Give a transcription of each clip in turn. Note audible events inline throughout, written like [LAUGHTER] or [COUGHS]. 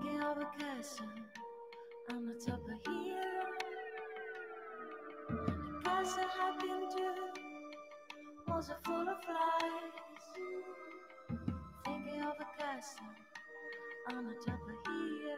thinking of a castle on the top of here. The castle I've been to was full of flies. Thinking of a castle on the top of here.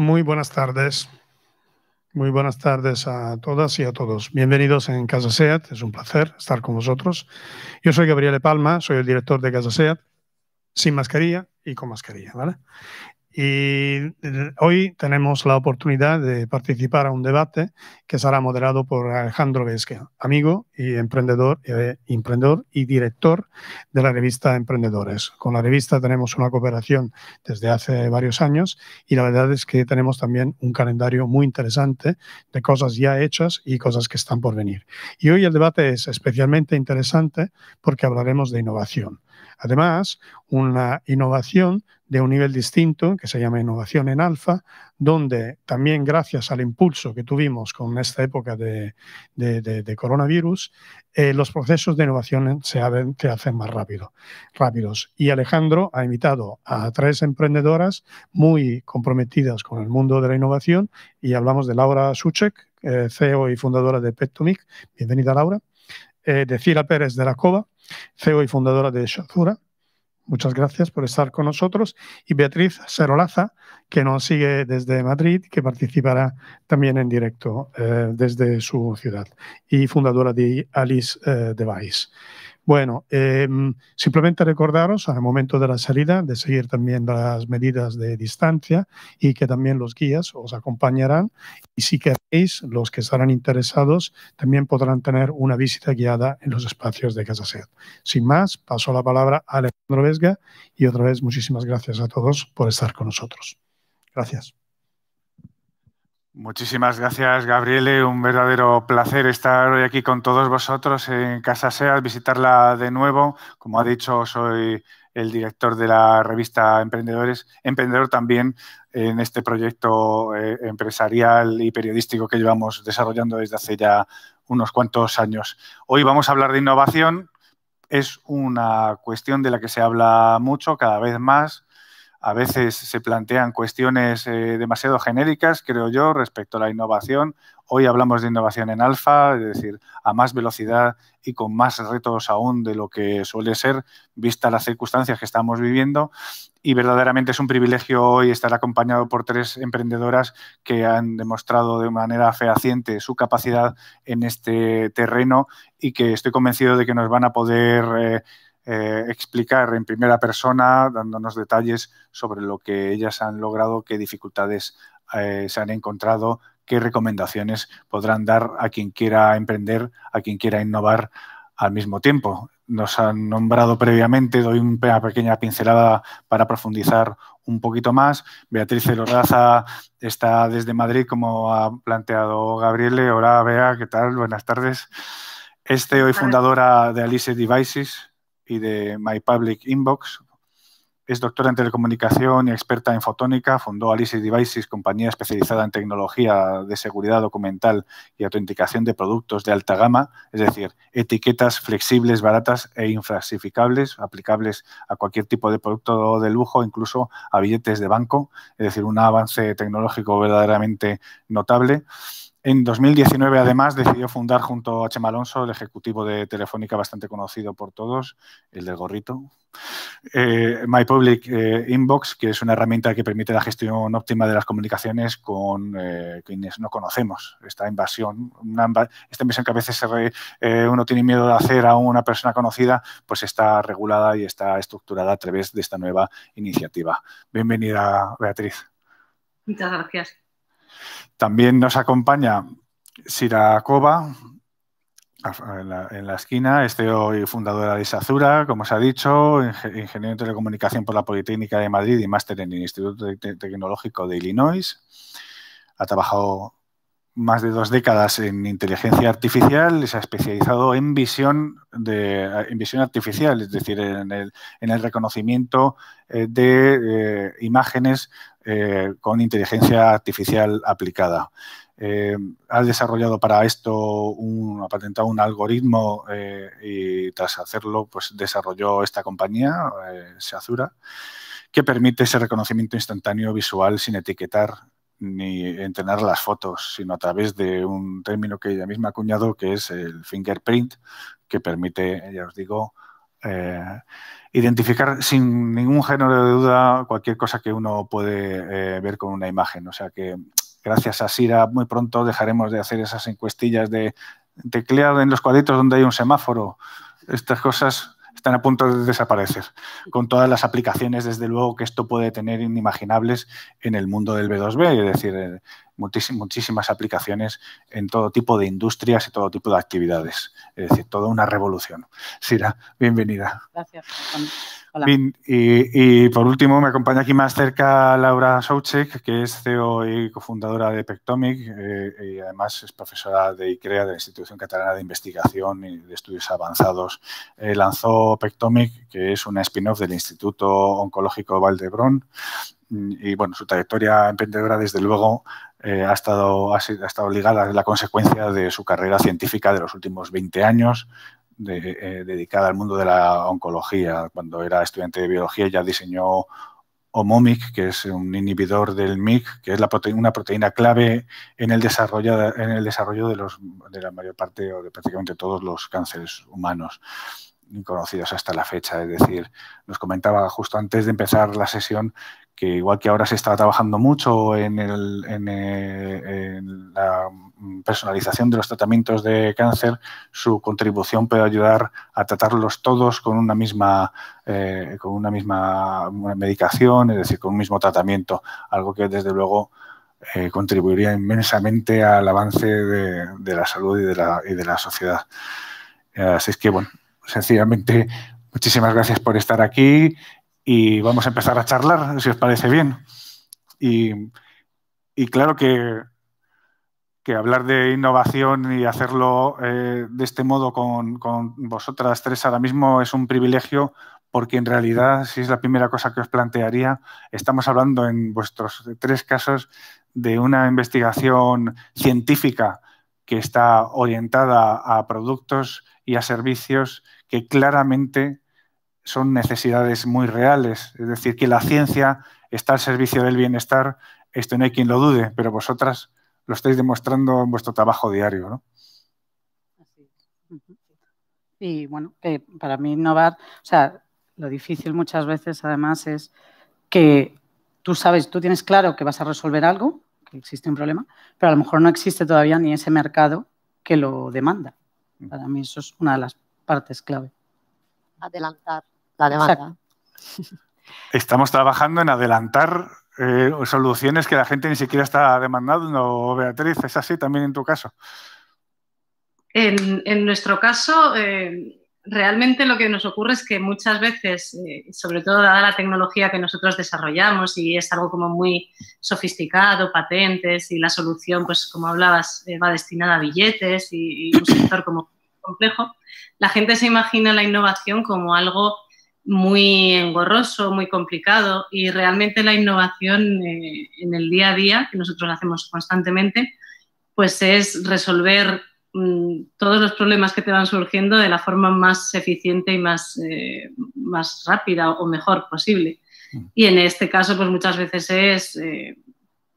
Muy buenas tardes. Muy buenas tardes a todas y a todos. Bienvenidos en Casa SEAT. Es un placer estar con vosotros. Yo soy Gabriel Palma, soy el director de Casa SEAT, sin mascarilla y con mascarilla, y eh, hoy tenemos la oportunidad de participar a un debate que será moderado por Alejandro vesque amigo y emprendedor, eh, emprendedor y director de la revista Emprendedores. Con la revista tenemos una cooperación desde hace varios años y la verdad es que tenemos también un calendario muy interesante de cosas ya hechas y cosas que están por venir. Y hoy el debate es especialmente interesante porque hablaremos de innovación. Además, una innovación de un nivel distinto, que se llama Innovación en Alfa, donde también gracias al impulso que tuvimos con esta época de, coronavirus, eh, los procesos de innovación se, hacen, más rápidos. Y Alejandro ha invitado a tres emprendedoras muy comprometidas con el mundo de la innovación y hablamos de Laura Suchek, eh, CEO y fundadora de pet Bienvenida, Laura. Eh, de Cira Pérez de la Cova, CEO y fundadora de Shazura Muchas gracias por estar con nosotros. Y Beatriz Serolaza, que nos sigue desde Madrid, que participará también en directo eh, desde su ciudad y fundadora de Alice eh, Device. Bueno, em, simplemente recordaros al momento de la salida de seguir también las medidas de distancia y que también los guías os acompañarán. Y si queréis, los que estarán interesados también podrán tener una visita guiada en los espacios de Casa Set. Sin más, paso la palabra a Alejandro Vesga y otra vez muchísimas gracias a todos por estar con nosotros. Gracias. Muchísimas gracias, Gabriele. Un verdadero placer estar hoy aquí con todos vosotros en Casa SEAD, visitarla de nuevo. Como ha dicho, soy el director de la revista Emprendedores, emprendedor también en este proyecto eh, empresarial y periodístico que llevamos desarrollando desde hace ya unos cuantos años. Hoy vamos a hablar de innovación. Es una cuestión de la que se habla mucho, cada vez más a veces se plantean cuestiones eh, demasiado genéricas, creo yo, respecto a la innovación. Hoy hablamos de innovación en alfa, es decir, a más velocidad y con más retos aún de lo que suele ser, vista las circunstancias que estamos viviendo. Y verdaderamente es un privilegio hoy estar acompañado por tres emprendedoras que han demostrado de manera fehaciente su capacidad en este terreno y que estoy convencido de que nos van a poder... Eh, eh, explicar en primera persona, dándonos detalles sobre lo que ellas han logrado, qué dificultades eh, se han encontrado, qué recomendaciones podrán dar a quien quiera emprender, a quien quiera innovar al mismo tiempo. Nos han nombrado previamente, doy una pequeña pincelada para profundizar un poquito más. Beatriz Lorraza está desde Madrid, como ha planteado Gabriele. Hola, Bea, ¿qué tal? Buenas tardes. Este hoy fundadora de Alice Devices, y de My Public Inbox. Es doctora en telecomunicación y experta en fotónica. Fundó Alice Devices, compañía especializada en tecnología de seguridad documental y autenticación de productos de alta gama, es decir, etiquetas flexibles, baratas e infrasificables, aplicables a cualquier tipo de producto de lujo, incluso a billetes de banco. Es decir, un avance tecnológico verdaderamente notable en 2019, además, decidió fundar junto a Chema malonso el ejecutivo de Telefónica bastante conocido por todos, el del gorrito, eh, My Public eh, Inbox, que es una herramienta que permite la gestión óptima de las comunicaciones con eh, quienes no conocemos. Esta invasión, esta invasión que a veces se uno tiene miedo de hacer a una persona conocida, pues está regulada y está estructurada a través de esta nueva iniciativa. Bienvenida, Beatriz. Muchas gracias. También nos acompaña Sira en la, en la esquina, este hoy fundadora de Sazura, como se ha dicho, ingeniero de telecomunicación por la Politécnica de Madrid y máster en el Instituto Tecnológico de Illinois. Ha trabajado más de dos décadas en inteligencia artificial y se ha especializado en visión, de, en visión artificial, es decir, en el, reconocimiento eh, de eh, imágenes eh, con inteligencia artificial aplicada. ha desarrollado para esto, un, ha patentado un algoritmo y tras hacerlo, pues desarrolló esta compañía, Seazura, que permite ese reconocimiento instantáneo visual sin etiquetar ni entrenar las fotos, sino a través de un término que ella misma ha acuñado, que es el fingerprint, que permite, ya os digo, eh, identificar sin ningún género de duda cualquier cosa que uno puede eh, ver con una imagen. O sea que gracias a Sira muy pronto dejaremos de hacer esas encuestillas de tecleado en los cuadritos donde hay un semáforo. Estas cosas están a punto de desaparecer, con todas las aplicaciones, desde luego, que esto puede tener inimaginables en el mundo del B2B, es decir, eh, muchísimas aplicaciones en todo tipo de industrias y todo tipo de actividades, es decir, toda una revolución. Sira, bienvenida. Gracias y, por último, me acompaña aquí más cerca Laura Souchek, que es CEO y cofundadora de Pectomic eh, y además es profesora de ICREA, de la Institución Catalana de Investigación y de Estudios Avanzados. Eh, lanzó Pectomic, que es una spin-off del Instituto Oncológico Valdebrón. Mm, y bueno, su trayectoria emprendedora, desde luego, eh, ha, estado, ha, estado ligada a la consecuencia de su carrera científica de los últimos 20 años, eh, dedicada al mundo de la oncología. Cuando era estudiante de biología ya diseñó OMOMIC, que es un inhibidor del MIC, que es la una proteína clave en el desarrollo, de, los, de la mayor parte o de prácticamente todos los cánceres humanos conocidos hasta la fecha. Es decir, nos comentaba justo antes de empezar la sesión que igual que ahora se está trabajando mucho eh, en, la personalización de los tratamientos de cáncer, su contribución puede ayudar a tratarlos todos con una misma, eh, con una misma medicación, es decir, con un mismo tratamiento, algo que desde luego eh, contribuiría inmensamente al avance de, la salud y de la, y de la sociedad. Así es que, bueno, sencillamente Muchísimas gracias por estar aquí y vamos a empezar a charlar, si os parece bien. Y, claro que, hablar de innovación y hacerlo eh, de este modo con, vosotras tres ahora mismo es un privilegio porque en realidad, si es la primera cosa que os plantearía, estamos hablando en vuestros tres casos de una investigación científica que está orientada a productos y a servicios que claramente son necesidades muy reales. Es decir, que la ciencia está al servicio del bienestar, esto no hay quien lo dude, pero vosotras lo estáis demostrando en vuestro trabajo diario, ¿no? Y bueno, para mí innovar, o sea, lo difícil muchas veces además es que tú sabes, tú tienes claro que vas a resolver algo, que existe un problema, pero a lo mejor no existe todavía ni ese mercado que lo demanda. Mm. Para mí eso es una de las partes clave adelantar la demanda. [LAUGHS] Estamos trabajando en adelantar eh, soluciones que la gente ni siquiera está demandando, Beatriz. ¿Es así también en tu caso? En, nuestro caso, eh, realmente lo que nos ocurre es que muchas veces, eh, sobre todo dada la tecnología que nosotros desarrollamos y es algo como muy sofisticado, patentes y la solución, pues como hablabas, va destinada a billetes y un sector como complejo, la gente se imagina la innovación como algo muy engorroso, muy complicado y realmente la innovación eh, en el día a día, que nosotros hacemos constantemente, pues es resolver mm, todos los problemas que te van surgiendo de la forma más eficiente y más, eh, rápida o mejor posible. Mm. Y en este caso, pues muchas veces es eh,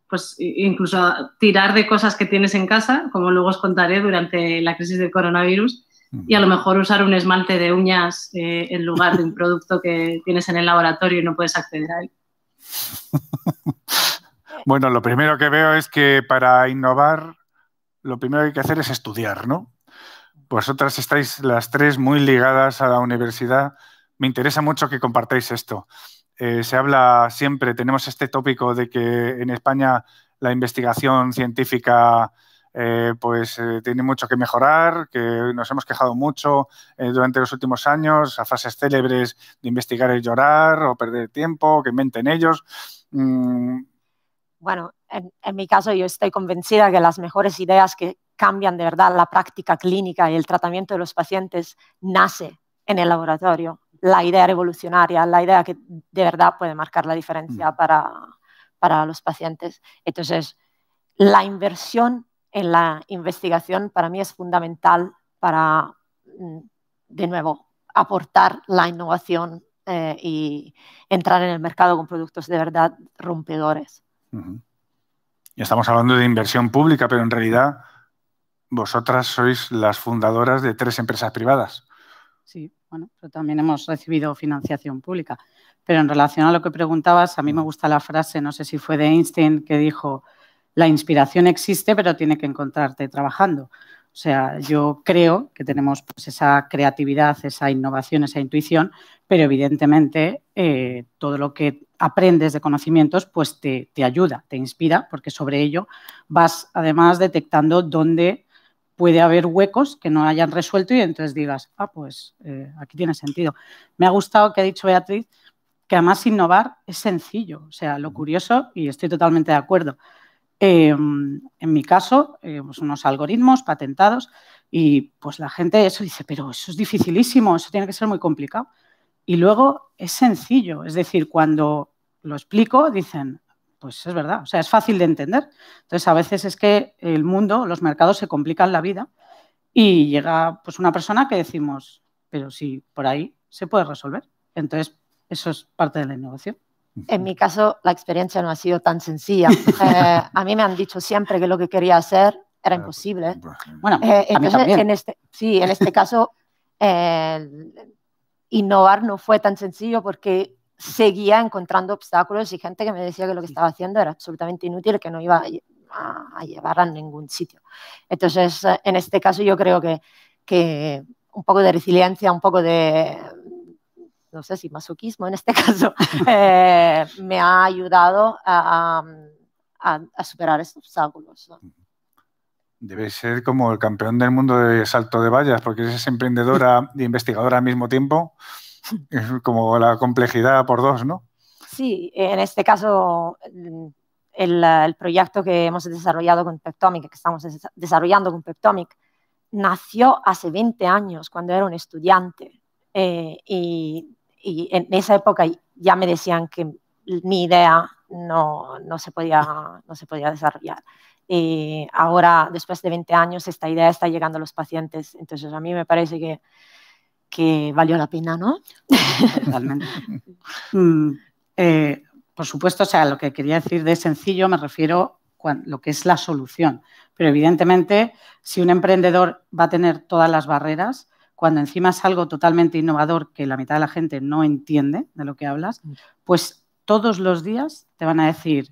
pues incluso tirar de cosas que tienes en casa, como luego os contaré durante la crisis del coronavirus, Mm. y a lo mejor usar un esmalte de uñas eh, en lugar de un producto que tienes en el laboratorio y no puedes acceder a él. [LAUGHS] Bueno, lo primero que veo es que para innovar lo primero que hay que hacer es estudiar, ¿no? Vosotras estáis las tres muy ligadas a la universidad. Me interesa mucho que compartáis esto. Eh, se habla siempre, tenemos este tópico de que en España la investigación científica eh, pues eh, tiene mucho que mejorar, que nos hemos quejado mucho eh, durante los últimos años, a fases célebres de investigar el llorar o perder tiempo, que inventen ellos. Mm. Bueno, en, mi caso yo estoy convencida que las mejores ideas que cambian de verdad la práctica clínica y el tratamiento de los pacientes nace en el laboratorio. La idea revolucionaria, la idea que de verdad puede marcar la diferencia mm. para, para los pacientes. Entonces, la inversión en la investigación para mí es fundamental para, mm, de nuevo, aportar la innovación eh, y entrar en el mercado con productos de verdad rompedores. Ya estamos hablando de inversión pública, pero en realidad vosotras sois las fundadoras de tres empresas privadas. Sí, bueno, pero también hemos recibido financiación pública. Pero en relación a lo que preguntabas, a mí me gusta la frase, no sé si fue de Einstein, que dijo, la inspiración existe, pero tiene que encontrarte trabajando. O sea, yo creo que tenemos pues, esa creatividad, esa innovación, esa intuición, pero evidentemente eh, todo lo que aprendes de conocimientos pues te, ayuda, te inspira, porque sobre ello vas además detectando dónde puede haber huecos que no hayan resuelto y entonces digas, ah, pues eh, aquí tiene sentido. Me ha gustado que ha dicho Beatriz que además innovar es sencillo. O sea, lo curioso, y estoy totalmente de acuerdo, Em, en mi caso, eh, pues unos algoritmos patentados y pues la gente eso dice, pero eso es dificilísimo, eso tiene que ser muy complicado. Y luego es sencillo, es decir, cuando lo explico dicen, pues es verdad, o sea, es fácil de entender. Entonces, a veces es que el mundo, los mercados se complican la vida y llega pues una persona que decimos, pero si por ahí se puede resolver. Entonces, eso es parte de la innovación. En mi caso, la experiencia no ha sido tan sencilla. [LAUGHS] Eh, a mí me han dicho siempre que lo que quería hacer era ah, pues, imposible. Bueno, eh, en este, sí, en este caso, [LAUGHS] innovar no fue tan sencillo porque seguía encontrando obstáculos y gente que me decía que lo que estaba haciendo era absolutamente inútil, que no iba a, a llevar a ningún sitio. Entonces, eh, en este caso, yo creo que, que un poco de resiliencia, un poco de no sé si masoquismo en este [LAUGHS] caso, eh, me ha ayudado a, superar estos obstáculos. Debes ser como el campeón del mundo de salto de vallas, porque es emprendedora [LAUGHS] e investigadora al mismo tiempo. Es como la complejidad por dos, ¿no? Sí, en este caso el, proyecto que hemos desarrollado con Peptomic, que estamos desarrollando con Peptomic, nació hace 20 años cuando era un estudiante eh, y y en esa época ya me decían que mi idea no, se, podía, desarrollar. Eh, ahora, después de 20 años, esta idea está llegando a los pacientes. Entonces, a mí me parece que, que valió la pena, ¿no? Totalmente. [LAUGHS] Mm, eh, por supuesto, o sea, lo que quería decir de sencillo me refiero a lo que es la solución. Pero evidentemente, si un emprendedor va a tener todas las barreras, cuando encima es algo totalmente innovador que la mitad de la gente no entiende de lo que hablas, mm. pues todos los días te van a decir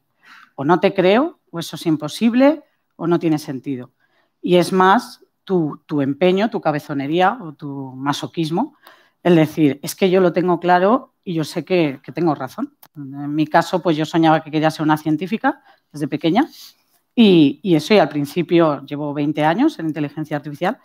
o no te creo, o eso es imposible, o no tiene sentido. Y es más tu, tu empeño, tu cabezonería o tu masoquismo, el decir, es que yo lo tengo claro y yo sé que, que tengo razón. En mi caso, pues yo soñaba que quería ser una científica desde pequeña y, y eso, y al principio llevo 20 años en inteligencia artificial,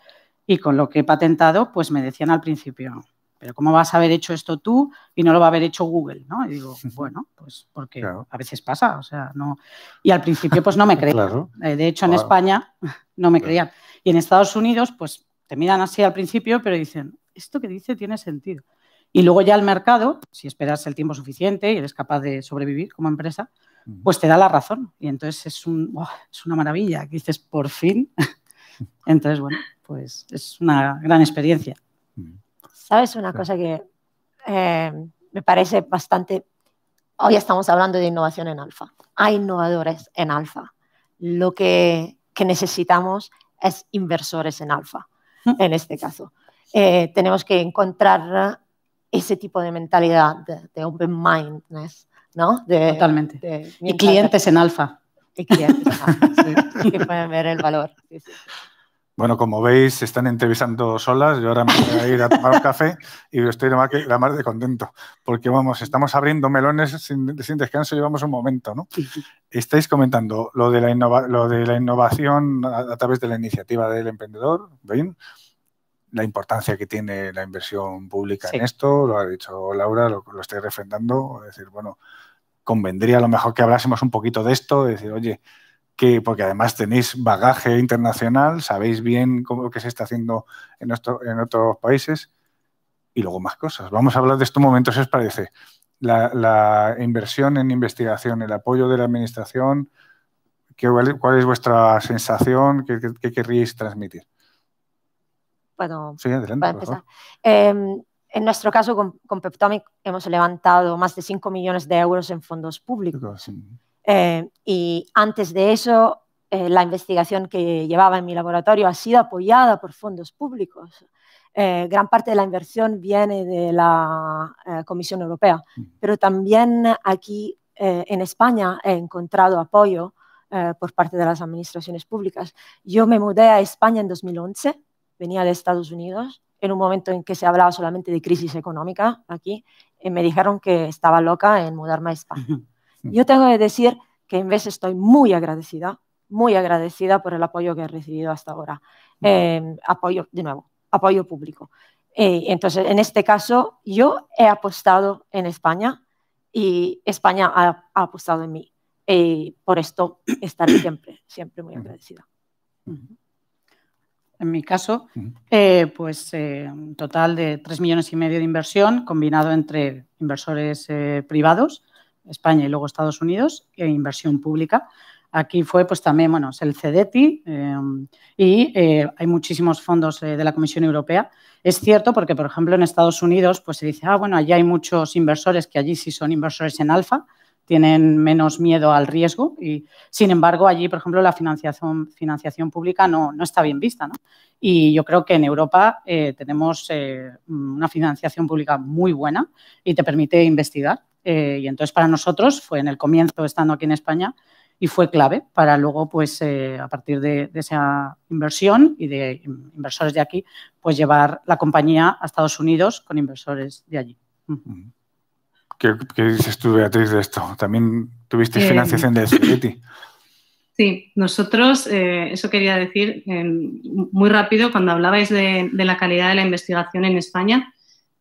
y con lo que he patentado, pues me decían al principio, pero ¿cómo vas a haber hecho esto tú y no lo va a haber hecho Google? ¿no? Y digo, [LAUGHS] bueno, pues porque a veces pasa, o sea, no. Y al principio, pues no me [LAUGHS] creían. Eh, de hecho, en España [LAUGHS] no me creían. Y en Estados Unidos, pues te miran así al principio, pero dicen, esto que dice tiene sentido. Y luego ya el mercado, si esperas el tiempo suficiente y eres capaz de sobrevivir como empresa, pues te da la razón. Y entonces es, un, es una maravilla, que dices, por fin. entonces, bueno pues es una gran experiencia. Mm. ¿Sabes una cosa que eh, me parece bastante... Hoy estamos hablando de innovación en alfa. Hay innovadores en alfa. Lo que, que necesitamos es inversores en alfa, mm. en este caso. Eh, tenemos que encontrar ese tipo de mentalidad de, open mindness, ¿no? Totalmente. y clientes en alfa. Y clientes en alfa, [LAUGHS] que pueden ver el valor. sí. Bueno, como veis, se están entrevistando solas. Yo ahora me voy a ir a tomar un café y estoy la mar, de, contento, porque vamos, estamos abriendo melones sin, descanso, llevamos un momento, ¿no? Estáis comentando lo de la, de la innovación a, través de la iniciativa del emprendedor, La importancia que tiene la inversión pública en esto, lo ha dicho Laura, lo, estoy refrendando. Es decir, bueno, convendría a lo mejor que hablásemos un poquito de esto, decir, oye, que, porque además tenéis bagaje internacional, sabéis bien cómo que se está haciendo en, nuestro, en otros países y luego más cosas. Vamos a hablar de estos momentos, si os parece. La, inversión en investigación, el apoyo de la administración, ¿qué, ¿cuál es vuestra sensación? ¿Qué, qué, querríais transmitir? Bueno, sí, adelante, em, en nuestro caso, con, Peptomic hemos levantado más de 5 millones de euros en fondos públicos. Eh, y antes de eso, eh, la investigación que llevaba en mi laboratorio ha sido apoyada por fondos públicos. Eh, gran parte de la inversión viene de la Comisión Europea, mm. pero también aquí en España he encontrado apoyo por parte de las administraciones públicas. Yo me mudé a España en 2011, venía de Estados Unidos, en un momento en que se hablaba solamente de crisis económica aquí, y me dijeron que estaba loca en mudarme a España. [LAUGHS] Mm. Yo tengo que decir que en vez estoy muy agradecida, muy agradecida por el apoyo que he recibido hasta ahora. Mm. Em, apoyo, de nuevo, apoyo público. Eh, entonces, en este caso, yo he apostado en España y España ha, apostado en mí. Eh, por esto estaré [CLEARS THROAT] siempre, siempre muy mm. agradecida. En mi caso, eh, pues un total de 3 millones y medio de inversión combinado entre inversores privados, España y luego Estados Unidos, e inversión pública. Aquí fue pues también, bueno, el CEDETI eh, y eh, hay muchísimos fondos eh, de la Comisión Europea. Es cierto porque, por ejemplo, en Estados Unidos pues se dice, ah, bueno, allí hay muchos inversores que allí sí son inversores en alfa, tienen menos miedo al riesgo y, sin embargo, allí, por ejemplo, la financiación, financiación pública no, no está bien vista. ¿no? Y yo creo que en Europa eh, tenemos eh, una financiación pública muy buena y te permite investigar. Eh, y entonces, para nosotros fue en el comienzo, estando aquí en España, y fue clave para luego, pues, a partir de, de, esa inversión y de inversores de aquí, pues llevar la compañía a Estados Unidos con inversores de allí. ¿Qué, dices tú, Beatriz, de esto? También tuviste em, financiación de Society. Sí, nosotros, eh, eso quería decir em, muy rápido, cuando hablabais de, la calidad de la investigación en España,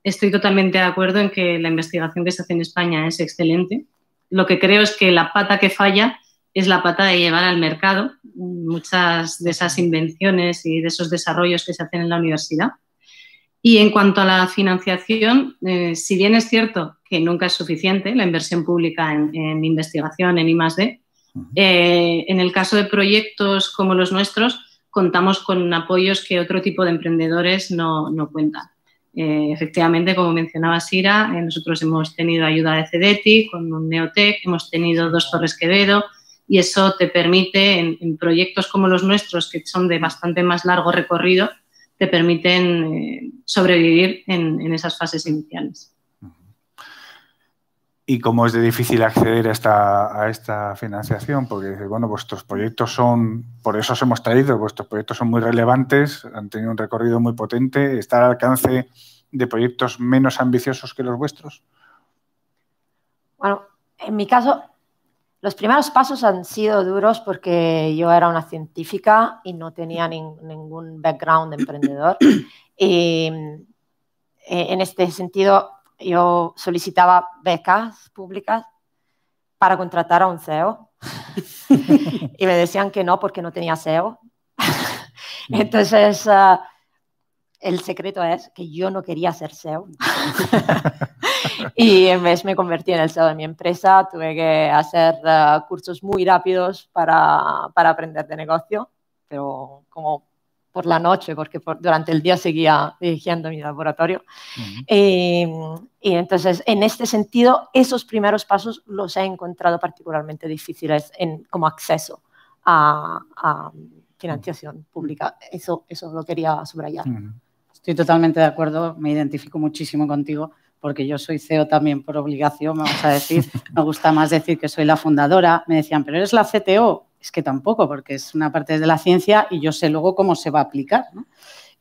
estoy totalmente de acuerdo en que la investigación que se hace en España es excelente. Lo que creo es que la pata que falla es la pata de llevar al mercado muchas de esas invenciones y de esos desarrollos que se hacen en la universidad. Y en cuanto a la financiación, eh, si bien es cierto que nunca es suficiente, la inversión pública en, investigación, en I+. Eh, en el caso de proyectos como los nuestros, contamos con apoyos que otro tipo de emprendedores no, cuentan. Eh, efectivamente, como mencionaba Sira, eh, nosotros hemos tenido ayuda de CEDETI con un Neotec, hemos tenido dos Torres Quevedo y eso te permite, en, proyectos como los nuestros, que son de bastante más largo recorrido, te permiten sobrevivir en esas fases iniciales y cómo es de difícil acceder a esta, financiación, porque bueno, vuestros proyectos son, por eso os hemos traído, vuestros proyectos son muy relevantes, han tenido un recorrido muy potente, está al alcance de proyectos menos ambiciosos que los vuestros. Bueno, en mi caso, los primeros pasos han sido duros porque yo era una científica y no tenía ningún background de emprendedor. [COUGHS] y eh, en este sentido, yo solicitaba becas públicas para contratar a un CEO [LAUGHS] y me decían que no porque no tenía CEO. [LAUGHS] Mm. Entonces, ah, el secreto es que yo no quería ser CEO. [LAUGHS] y en vez me convertí en el CEO de mi empresa, tuve que hacer ah, cursos muy rápidos para, para aprender de negocio, pero como por la noche, porque durante el día seguía dirigiendo mi laboratorio. Eh, y entonces, en este sentido, esos primeros pasos los he encontrado particularmente difíciles en, como acceso a, financiación pública. Eso, eso lo quería subrayar. Estoy totalmente de acuerdo, me identifico muchísimo contigo porque yo soy CEO también por obligación, vamos a decir. [LAUGHS] Me gusta más decir que soy la fundadora. Me decían, pero eres la CTO. Es que tampoco, porque es una parte de la ciencia y yo sé luego cómo se va a aplicar.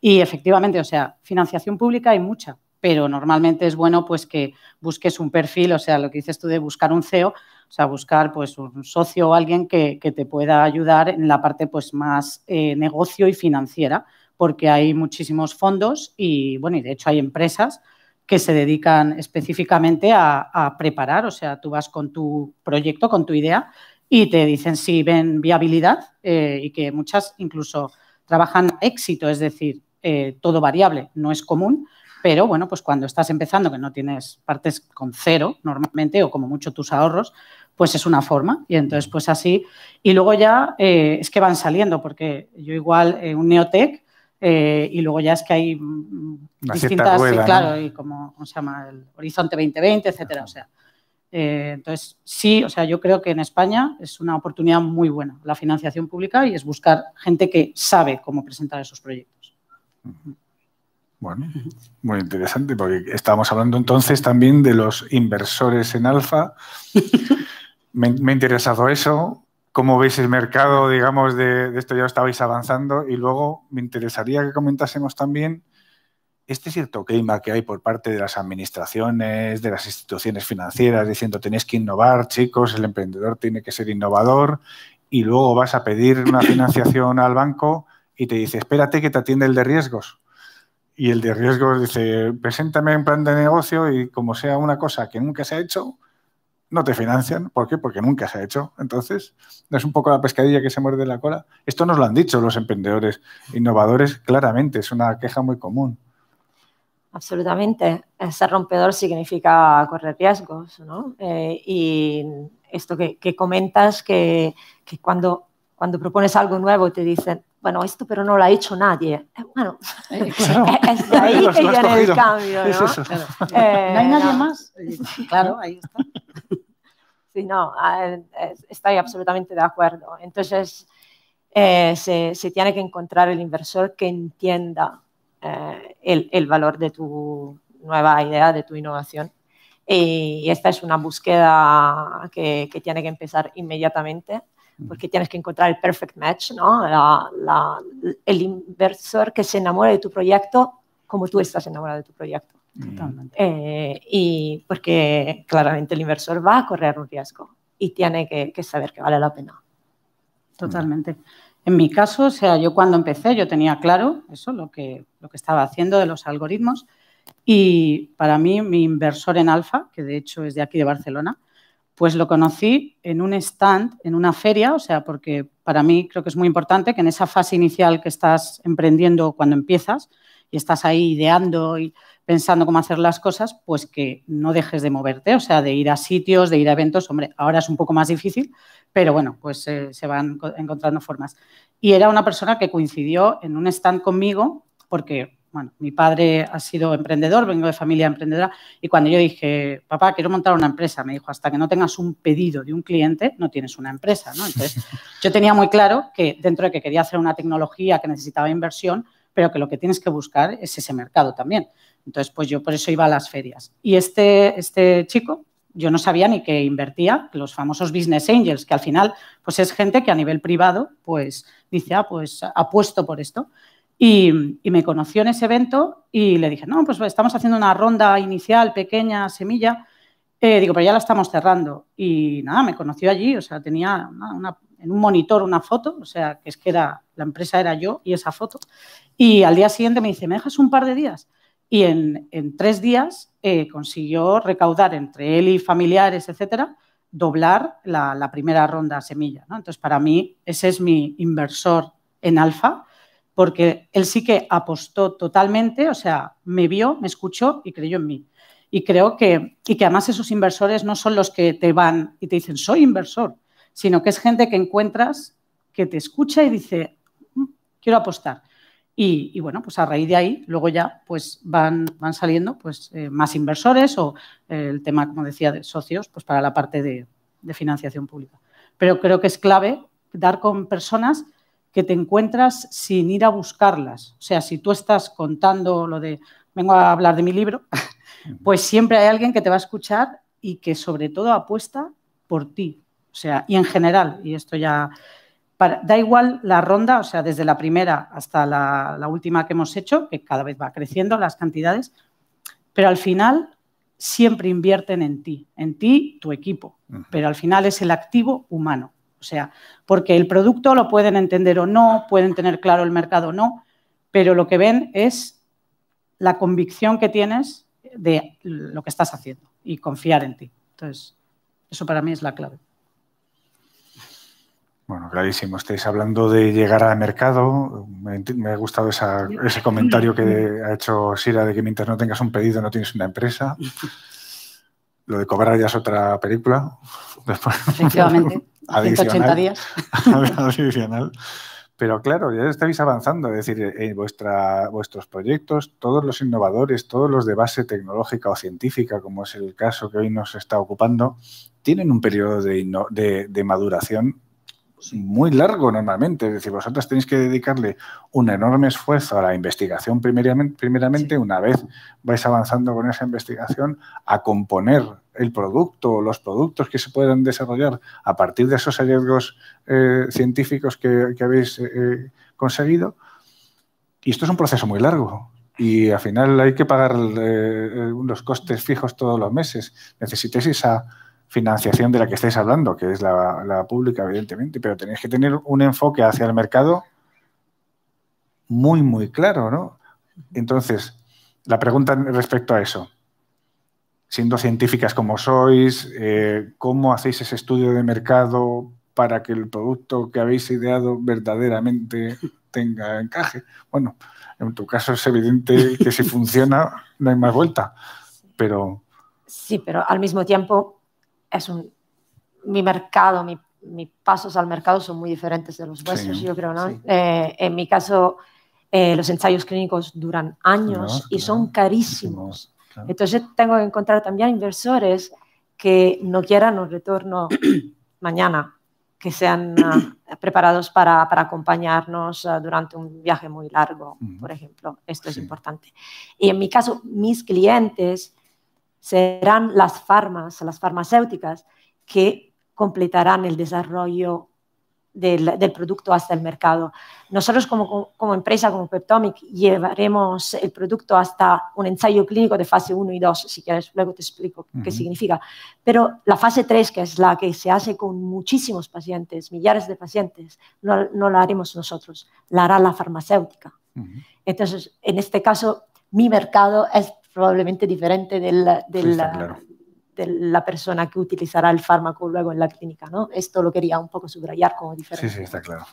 Y efectivamente, o sea, financiación pública hay mucha, pero normalmente es bueno pues que busques un perfil, o sea, lo que dices tú de buscar un CEO, o sea, buscar pues un socio o alguien que, te pueda ayudar en la parte pues más eh, negocio y financiera, porque hay muchísimos fondos y bueno, y de hecho hay empresas que se dedican específicamente a preparar, o sea, tú vas con tu proyecto, con tu idea y te dicen si ven viabilidad eh, y que muchas incluso trabajan éxito, es decir, eh, todo variable, no es común, pero bueno, pues cuando estás empezando, que no tienes partes con cero normalmente o como mucho tus ahorros, pues es una forma y entonces pues así. Y luego ya eh, es que van saliendo, porque yo igual un neotech y luego ya es que hay mm, distintas, claro, y como se llama? El Horizonte 2020, etcétera. O sea, eh, entonces, sí, o sea, yo creo que en España es una oportunidad muy buena la financiación pública y es buscar gente que sabe cómo presentar esos proyectos. Bueno, muy interesante, porque estábamos hablando entonces también de los inversores en alfa. [LAUGHS] me, ha interesado eso, cómo veis el mercado, digamos, de, de, esto ya estabais avanzando. Y luego me interesaría que comentásemos también este cierto clima que hay por parte de las administraciones, de las instituciones financieras, diciendo tenéis que innovar, chicos, el emprendedor tiene que ser innovador, y luego vas a pedir una [COUGHS] financiación al banco y te dice, espérate que te atiende el de riesgos. Y el de riesgos dice, preséntame un plan de negocio y como sea una cosa que nunca se ha hecho, no te financian. ¿Por qué? Porque nunca se ha hecho. Entonces, ¿no es un poco la pescadilla que se muerde la cola? Esto nos lo han dicho los emprendedores innovadores claramente, es una queja muy común. Absolutamente. Eh, ser rompedor significa correr riesgos, ¿no? Eh, y esto que, que comentas, que, que, cuando, cuando propones algo nuevo te dicen, bueno, esto pero no lo ha hecho nadie. Eh, bueno, [LAUGHS] es ahí [LAUGHS] que viene el cambio, ¿no? no hay nadie más. [LAUGHS] Claro, ahí está. Sí, no, estoy absolutamente de acuerdo. Entonces, se, se, tiene que encontrar el inversor que entienda el, valor de tu nueva idea, de tu innovación. Y esta es una búsqueda que, tiene que empezar inmediatamente, porque tienes que encontrar el perfect match, ¿no? el inversor que se enamore de tu proyecto como tú estás enamorado de tu proyecto. Totalmente. Eh, y porque claramente el inversor va a correr un riesgo y tiene que, que saber que vale la pena. Totalmente. En mi caso, o sea, yo cuando empecé, yo tenía claro eso, lo que lo que estaba haciendo de los algoritmos. Y para mí, mi inversor en Alfa, que de hecho es de aquí de Barcelona, pues lo conocí en un stand, en una feria, o sea, porque para mí creo que es muy importante que en esa fase inicial que estás emprendiendo cuando empiezas y estás ahí ideando y pensando cómo hacer las cosas, pues que no dejes de moverte, o sea, de ir a sitios, de ir a eventos, hombre, ahora es un poco más difícil, pero bueno, pues eh, se van encontrando formas. Y era una persona que coincidió en un stand conmigo porque bueno, mi padre ha sido emprendedor, vengo de familia emprendedora, y cuando yo dije, papá, quiero montar una empresa, me dijo, hasta que no tengas un pedido de un cliente, no tienes una empresa, ¿no? Entonces, [LAUGHS] yo tenía muy claro que dentro de que quería hacer una tecnología que necesitaba inversión, pero que lo que tienes que buscar es ese mercado también. Entonces, pues yo por eso iba a las ferias. Y este, este chico, yo no sabía ni que invertía, los famosos business angels, que al final, pues es gente que a nivel privado, pues dice, ah, pues apuesto por esto. Y, me conoció en ese evento y le dije, no, pues estamos haciendo una ronda inicial, pequeña, semilla. Eh, digo, pero ya la estamos cerrando. Y nada, me conoció allí, o sea, tenía en un monitor una foto, o sea, que es que era, la empresa era yo y esa foto. Y al día siguiente me dice, ¿me dejas un par de días? Y en, tres días eh, consiguió recaudar entre él y familiares, etcétera, doblar la, primera ronda semilla. Entonces, para mí, ese es mi inversor en alfa porque él sí que apostó totalmente, o sea, me vio, me escuchó y creyó en mí. Y creo que, y que además esos inversores no son los que te van y te dicen, soy inversor, sino que es gente que encuentras, que te escucha y dice, mm, quiero apostar. Y, bueno, pues a raíz de ahí, luego ya pues van, van saliendo pues, eh, más inversores o eh, el tema, como decía, de socios, pues para la parte de, de, financiación pública. Pero creo que es clave dar con personas que te encuentras sin ir a buscarlas. O sea, si tú estás contando lo de, vengo a hablar de mi libro, pues siempre hay alguien que te va a escuchar y que sobre todo apuesta por ti. O sea, y en general, y esto ya, para, da igual la ronda, o sea, desde la primera hasta la, la última que hemos hecho, que cada vez va creciendo las cantidades, pero al final siempre invierten en ti, en ti, tu equipo, pero al final es el activo humano. O sea, porque el producto lo pueden entender o no, pueden tener claro el mercado o no, pero lo que ven es la convicción que tienes de lo que estás haciendo y confiar en ti. Entonces, eso para mí es la clave. Bueno, clarísimo. Estáis hablando de llegar al mercado. Me, ha gustado ese comentario que ha hecho Sira de que mientras no tengas un pedido no tienes una empresa. [LAUGHS] Lo de cobrar ya es otra película. Efectivamente. 180 días. [LAUGHS] Pero claro, ya estáis avanzando, es decir, eh, vuestros proyectos, todos los innovadores, todos los de base tecnológica o científica, como es el caso que hoy nos está ocupando, tienen un periodo de, maduración muy largo normalmente. Es decir, vosotros tenéis que dedicarle un enorme esfuerzo a la investigación primeramente, primeramente una vez vais avanzando con esa investigación, a componer el producto, o los productos que se puedan desarrollar a partir de esos hallazgos eh, científicos que, habéis eh, eh, conseguido. Y esto es un proceso muy largo y al final hay que pagar los costes fijos todos los meses. Necesitáis esa financiación de la que estáis hablando, que es la, la pública, evidentemente, pero tenéis que tener un enfoque hacia el mercado muy, muy claro, ¿no? Entonces, la pregunta respecto a eso siendo científicas como sois, eh, cómo hacéis ese estudio de mercado para que el producto que habéis ideado verdaderamente tenga encaje. Bueno, en tu caso es evidente que si [LAUGHS] funciona no hay más vuelta, pero... Sí, pero al mismo tiempo es un... Mi mercado, mis pasos al mercado son muy diferentes de los vuestros, yo creo, ¿no? Eh, en mi caso, eh, los ensayos clínicos duran años y son carísimos. Entonces tengo que encontrar también inversores que no quieran un retorno [CLEARS THROAT] mañana, que sean ah, [CLEARS THROAT] preparados para, acompañarnos ah, durante un viaje muy largo, por ejemplo. Esto es importante. Y en mi caso, mis clientes serán las farmas, las farmacéuticas, que completarán el desarrollo del, producto hasta el mercado. Nosotros como, empresa, como Peptomic, llevaremos el producto hasta un ensayo clínico de fase 1 y 2, si quieres, luego te explico qué significa. Pero la fase 3, que es la que se hace con muchísimos pacientes, millares de pacientes, no, la haremos nosotros, la hará la farmacéutica. Entonces, en este caso, mi mercado es probablemente diferente del, del, la persona que utilizará el fármaco luego en la clínica, ¿no? Esto lo quería un poco subrayar como diferencia. Sí, sí, está claro.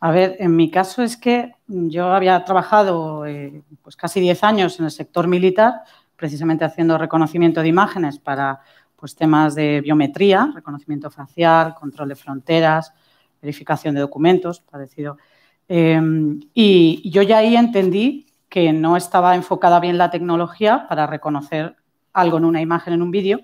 A ver, en mi caso es que yo había trabajado eh, pues casi 10 años en el sector militar, precisamente haciendo reconocimiento de imágenes para pues, temas de biometría, reconocimiento facial, control de fronteras, verificación de documentos, parecido. Em, y yo ya ahí entendí que no estaba enfocada bien la tecnología para reconocer algo en una imagen, en un vídeo,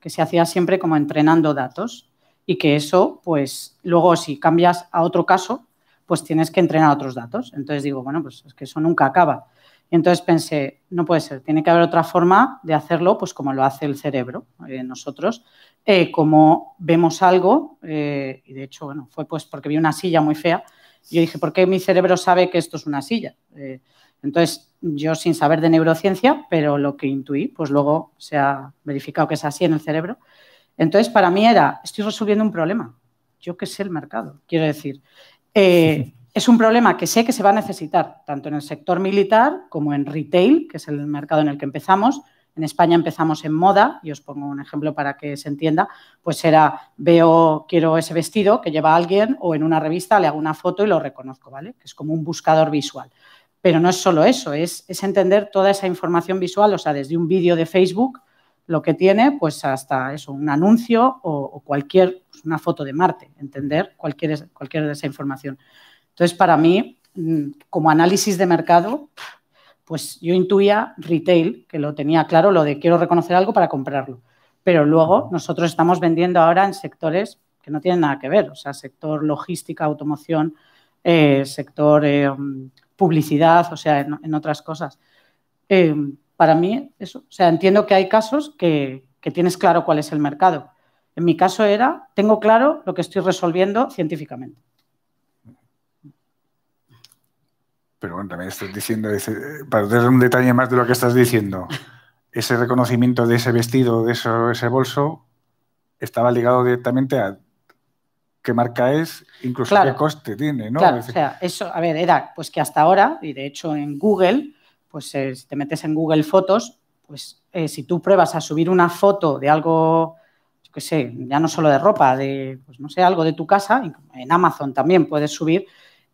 que se hacía siempre como entrenando datos y que eso, pues luego si cambias a otro caso, pues tienes que entrenar otros datos. Entonces digo, bueno, pues es que eso nunca acaba. Y entonces pensé, no puede ser, tiene que haber otra forma de hacerlo, pues como lo hace el cerebro, eh, nosotros, eh, como vemos algo, eh, y de hecho, bueno, fue pues porque vi una silla muy fea, yo dije, ¿por qué mi cerebro sabe que esto es una silla? Entonces, yo sin saber de neurociencia, pero lo que intuí, pues luego se ha verificado que es así en el cerebro. Entonces, para mí era, estoy resolviendo un problema. Yo qué sé el mercado, quiero decir. Eh, es un problema que sé que se va a necesitar, tanto en el sector militar como en retail, que es el mercado en el que empezamos, en España empezamos en moda, y os pongo un ejemplo para que se entienda, pues era, veo, quiero ese vestido que lleva alguien o en una revista le hago una foto y lo reconozco, ¿vale? Que es como un buscador visual. Pero no es solo eso, es, entender toda esa información visual, o sea, desde un vídeo de Facebook, lo que tiene, pues hasta eso, un anuncio o, cualquier, pues, una foto de Marte, entender cualquier, de esa información. Entonces, para mí, mm, como análisis de mercado, pues yo intuía retail, que lo tenía claro, lo de quiero reconocer algo para comprarlo. Pero luego nosotros estamos vendiendo ahora en sectores que no tienen nada que ver, o sea, sector logística, automoción, eh, sector eh, publicidad, o sea, en, otras cosas. Eh, para mí, eso, o sea, entiendo que hay casos que, tienes claro cuál es el mercado. En mi caso era, tengo claro lo que estoy resolviendo científicamente. Pero bueno, también estás diciendo, para dar un detalle más de lo que estás diciendo, ese reconocimiento de ese vestido, de ese bolso, estaba ligado directamente a qué marca es, incluso qué coste tiene, ¿no? Claro, o sea, eso, a ver, era pues que hasta ahora, y de hecho en Google, pues eh, si te metes en Google Fotos, pues eh, si tú pruebas a subir una foto de algo, yo qué sé, ya no solo de ropa, de, pues no sé, algo de tu casa, en Amazon también puedes subir,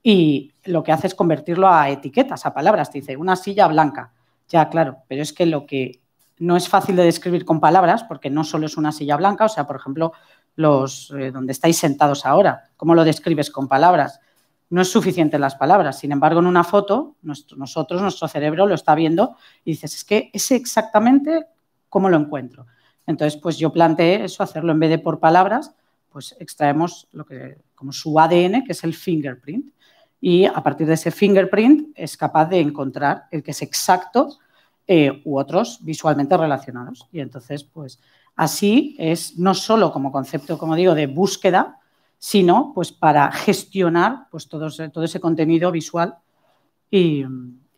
y lo que hace es convertirlo a etiquetas, a palabras, te dice una silla blanca. Ya, claro, pero es que lo que no es fácil de describir con palabras, porque no solo es una silla blanca, o sea, por ejemplo, los, eh, donde estáis sentados ahora. ¿Cómo lo describes con palabras? No es suficiente las palabras. Sin embargo, en una foto, nosotros, nuestro cerebro lo está viendo y dices, es que es exactamente cómo lo encuentro. Entonces, pues yo planteé eso, hacerlo en vez de por palabras, pues extraemos lo que, como su ADN, que es el fingerprint. Y a partir de ese fingerprint es capaz de encontrar el que es exacto eh, u otros visualmente relacionados. Y entonces, pues así es no solo como concepto, como digo, de búsqueda, sino pues para gestionar pues, todo, ese, todo ese contenido visual y,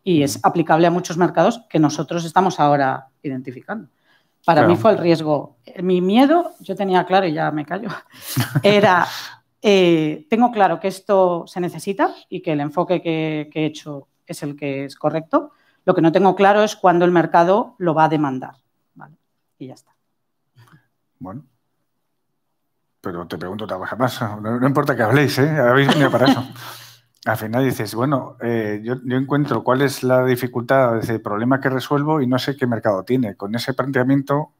y, es aplicable a muchos mercados que nosotros estamos ahora identificando. Para mí fue el riesgo. Mi miedo, yo tenía claro, y ya me callo, [LAUGHS] era, eh, tengo claro que esto se necesita y que el enfoque que he hecho es el que es correcto, lo que no tengo claro es cuándo el mercado lo va a demandar. ¿vale? Y ya está. Bueno. Pero te pregunto otra cosa más. No, no importa que habléis, ¿eh? Habéis venido para eso. [LAUGHS] Al final dices, bueno, eh, yo, encuentro cuál es la dificultad, el problema que resuelvo y no sé qué mercado tiene. Con ese planteamiento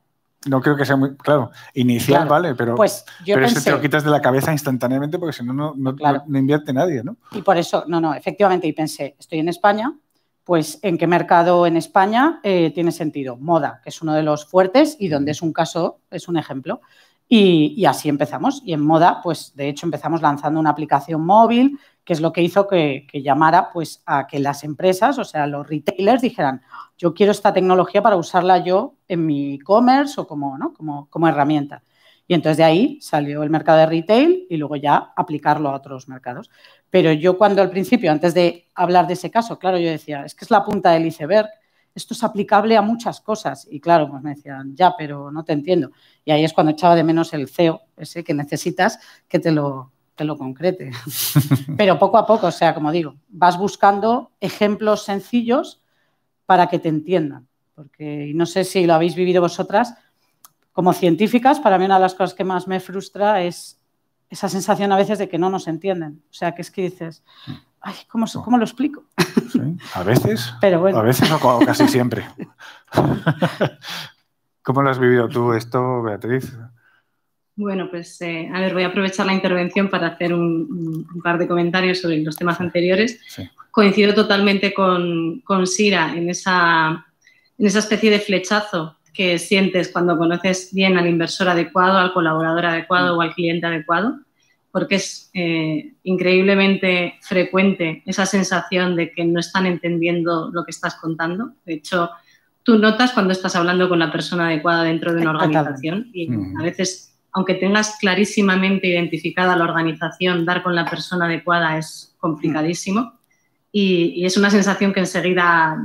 no creo que sea muy claro. Inicial, vale, pero, pues te lo quitas de la cabeza instantáneamente porque si no, no, no, invierte nadie, ¿no? Y por eso, no, no, efectivamente, y pensé, estoy en España, pues en qué mercado en España eh, tiene sentido. Moda, que es uno de los fuertes y donde es un caso, es un ejemplo. Y, así empezamos. Y en moda, pues de hecho empezamos lanzando una aplicación móvil, que es lo que hizo que, llamara pues a que las empresas, o sea, los retailers dijeran, yo quiero esta tecnología para usarla yo en mi e-commerce o como, ¿no? como herramienta. Y entonces de ahí salió el mercado de retail y luego ya aplicarlo a otros mercados. Pero yo cuando al principio, antes de hablar de ese caso, claro, yo decía, es que es la punta del iceberg, esto es aplicable a muchas cosas. Y claro, pues me decían, ya, pero no te entiendo. Y ahí es cuando echaba de menos el CEO, ese que necesitas que te lo, te lo concrete. [LAUGHS] pero poco a poco, o sea, como digo, vas buscando ejemplos sencillos para que te entiendan. Porque no sé si lo habéis vivido vosotras, como científicas, para mí una de las cosas que más me frustra es esa sensación a veces de que no nos entienden. O sea, que es que dices, ay, ¿cómo, lo explico? a veces, [LAUGHS] a veces o casi siempre. [LAUGHS] ¿Cómo lo has vivido tú esto, Beatriz? Bueno, pues eh, a ver, voy a aprovechar la intervención para hacer un, par de comentarios sobre los temas anteriores. Coincido totalmente con, Sira en esa, en esa especie de flechazo que sientes cuando conoces bien al inversor adecuado, al colaborador adecuado mm. o al cliente adecuado, porque es eh, increíblemente frecuente esa sensación de que no están entendiendo lo que estás contando. De hecho, tú notas cuando estás hablando con la persona adecuada dentro de una organización y mm. a veces, aunque tengas clarísimamente identificada la organización, dar con la persona adecuada es complicadísimo mm. y, y es una sensación que enseguida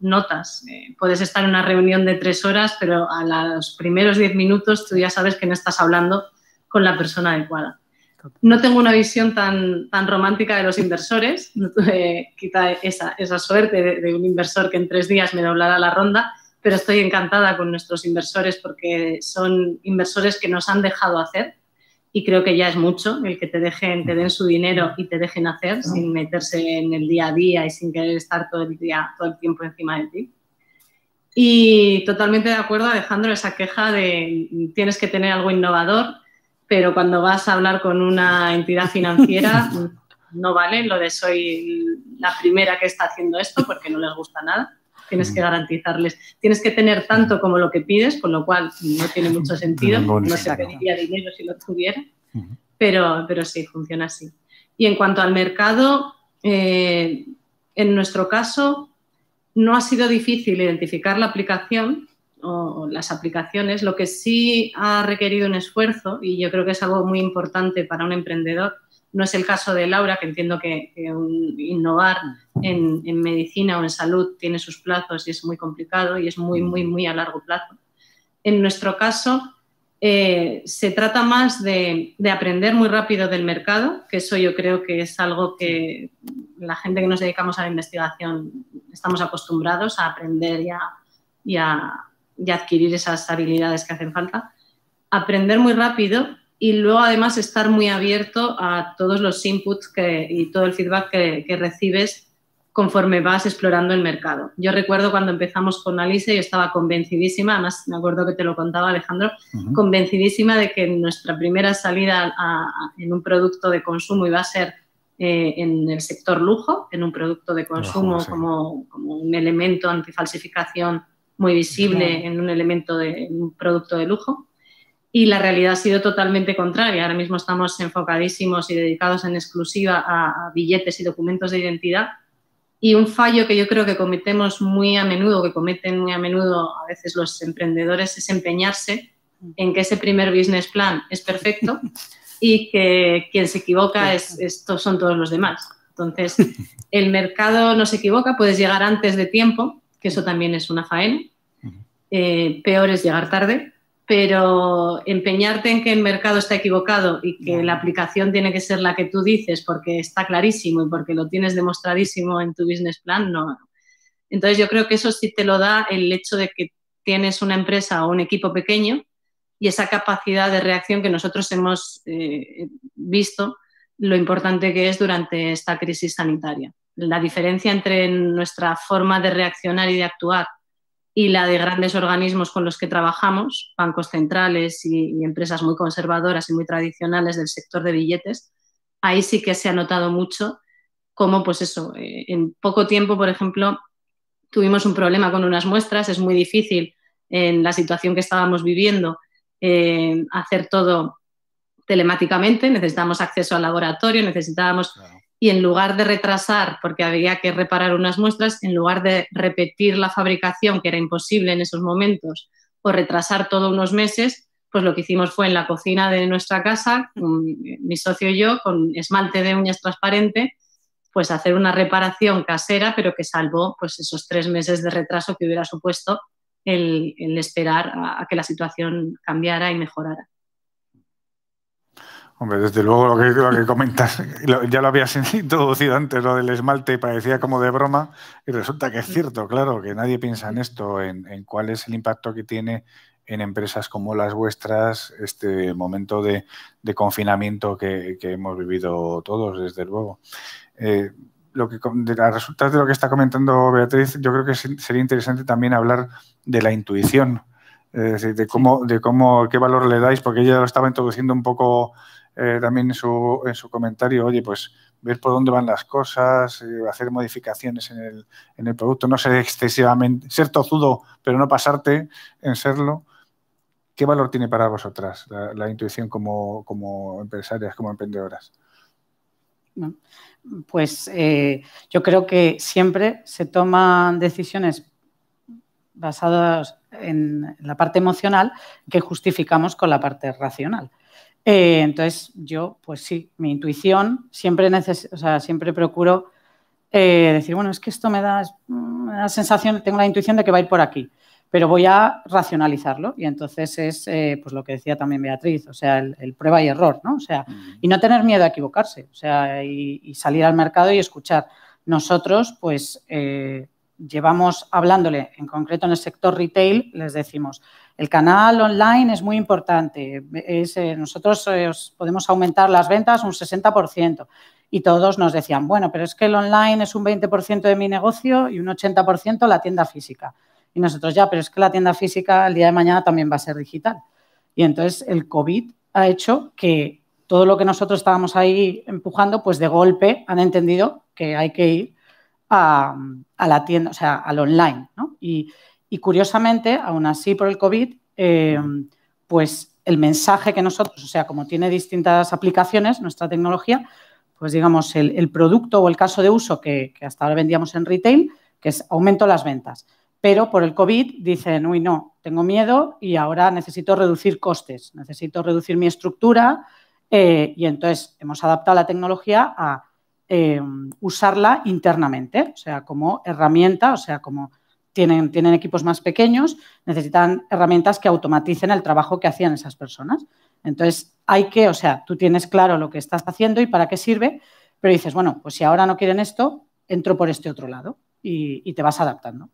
notas. Eh, puedes estar en una reunión de tres horas, pero a los primeros diez minutos tú ya sabes que no estás hablando con la persona adecuada. No tengo una visión tan, tan romántica de los inversores, [LAUGHS] no tuve quita esa, suerte de, un inversor que en tres días me doblará la ronda, pero estoy encantada con nuestros inversores porque son inversores que nos han dejado hacer, y creo que ya es mucho el que te dejen, te den su dinero y te dejen hacer sin meterse en el día a día y sin querer estar todo el día, todo el tiempo encima de ti. Y totalmente de acuerdo, Alejandro, esa queja de tienes que tener algo innovador, pero cuando vas a hablar con una entidad financiera [LAUGHS] no vale lo de soy la primera que está haciendo esto porque no les gusta nada tienes que mm. garantizarles, tienes que tener tanto mm. como lo que pides, con lo cual no tiene mucho mm. sentido, no se pediría dinero si lo tuviera, pero, pero sí, funciona así. Y en cuanto al mercado, eh, en nuestro caso no ha sido difícil identificar la aplicación o las aplicaciones, lo que sí ha requerido un esfuerzo, y yo creo que es algo muy importante para un emprendedor, no es el caso de Laura, que entiendo que, innovar en, medicina o en salud tiene sus plazos y es muy complicado y es muy, muy, muy a largo plazo. En nuestro caso, eh, se trata más de, aprender muy rápido del mercado, que eso yo creo que es algo que la gente que nos dedicamos a la investigación estamos acostumbrados a aprender y a adquirir esas habilidades que hacen falta. Aprender muy rápido y luego además estar muy abierto a todos los inputs y todo el feedback que, recibes conforme vas explorando el mercado. Yo recuerdo cuando empezamos con Alice, yo estaba convencidísima, además me acuerdo que te lo contaba Alejandro, convencidísima de que nuestra primera salida en un producto de consumo iba a ser eh, en el sector lujo, en un producto de consumo como, un elemento antifalsificación muy visible, en un elemento de en un producto de lujo y la realidad ha sido totalmente contraria. Ahora mismo estamos enfocadísimos y dedicados en exclusiva a, billetes y documentos de identidad. Y un fallo que yo creo que cometemos muy a menudo, que cometen muy a menudo a veces los emprendedores, es empeñarse en que ese primer business plan es perfecto [LAUGHS] y que quien se equivoca es, estos son todos los demás. Entonces, [LAUGHS] el mercado no se equivoca, puedes llegar antes de tiempo, que eso también es una faena. Eh, peor es llegar tarde, pero empeñarte en que el mercado está equivocado y que la aplicación tiene que ser la que tú dices porque está clarísimo y porque lo tienes demostradísimo en tu business plan, no. Entonces yo creo que eso sí te lo da el hecho de que tienes una empresa o un equipo pequeño y esa capacidad de reacción que nosotros hemos eh, visto lo importante que es durante esta crisis sanitaria. La diferencia entre nuestra forma de reaccionar y de actuar y la de grandes organismos con los que trabajamos, bancos centrales y, empresas muy conservadoras y muy tradicionales del sector de billetes, ahí sí que se ha notado mucho cómo, pues eso, eh, en poco tiempo, por ejemplo, tuvimos un problema con unas muestras, es muy difícil en la situación que estábamos viviendo eh, hacer todo telemáticamente, necesitábamos acceso al laboratorio, necesitábamos y en lugar de retrasar, porque había que reparar unas muestras, en lugar de repetir la fabricación, que era imposible en esos momentos, o retrasar todos unos meses, pues lo que hicimos fue en la cocina de nuestra casa, eh, mi socio y yo, con esmalte de uñas transparente, pues hacer una reparación casera, pero que salvó pues esos tres meses de retraso que hubiera supuesto el, esperar a que la situación cambiara y mejorara. Hombre, desde luego lo que, comentas, ya lo habías [LAUGHS] introducido antes, lo del esmalte, parecía como de broma, y resulta que es mm. cierto, claro, que nadie piensa en esto, en, cuál es el impacto que tiene en empresas como las vuestras este momento de, confinamiento que, hemos vivido todos, desde luego. Eh, a lo de resultas de lo que está comentando Beatriz, yo creo que sería interesante también hablar de la intuición, de cómo, de cómo, qué valor le dais, porque ella lo estaba introduciendo un poco eh, también en su, comentario, oye, pues ver por dónde van las cosas, eh, hacer modificaciones en el, en el producto, no ser excesivamente, ser tozudo, pero no pasarte en serlo. ¿Qué valor tiene para vosotras la, intuición como, empresarias, como emprendedoras? Pues eh, yo creo que siempre se toman decisiones basadas en la parte emocional que justificamos con la parte racional. Eh, entonces, yo, pues sí, mi intuición siempre, siempre procuro eh, decir, bueno, es que esto mm, me da, la sensación, tengo la intuición de que va a ir por aquí, pero voy a racionalizarlo y entonces es eh, pues lo que decía también Beatriz, o sea, el, prueba y error, ¿no? O sea, y no tener miedo a equivocarse, o sea, y, salir al mercado y escuchar. Nosotros, pues, llevamos hablándole, en concreto en el sector retail, les decimos, el canal online es muy importante. Es, eh, nosotros eh, podemos aumentar las ventas un 60%. Y todos nos decían, bueno, pero es que el online es un 20% de mi negocio y un 80% la tienda física. Y nosotros ya, pero es que la tienda física el día de mañana también va a ser digital. Y entonces el COVID ha hecho que todo lo que nosotros estábamos ahí empujando, pues de golpe han entendido que hay que ir a, a la tienda, o sea, al online. ¿no? Y, y curiosamente, aún así por el COVID, eh, pues el mensaje que nosotros, o sea, como tiene distintas aplicaciones nuestra tecnología, pues digamos, el, producto o el caso de uso que, hasta ahora vendíamos en retail, que es aumento las ventas. Pero por el COVID dicen, uy, no, tengo miedo y ahora necesito reducir costes, necesito reducir mi estructura eh, y entonces hemos adaptado la tecnología a eh, usarla internamente, o sea, como herramienta, o sea, como tienen, equipos más pequeños, necesitan herramientas que automaticen el trabajo que hacían esas personas. Entonces, hay que, o sea, tú tienes claro lo que estás haciendo y para qué sirve, pero dices, bueno, pues si ahora no quieren esto, entro por este otro lado y, te vas adaptando.